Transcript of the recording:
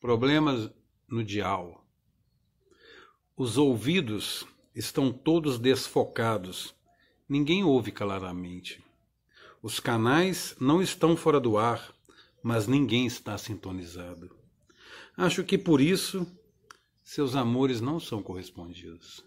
Problemas no dial. Os ouvidos estão todos desfocados. Ninguém ouve claramente. Os canais não estão fora do ar, mas ninguém está sintonizado. Acho que por isso seus amores não são correspondidos.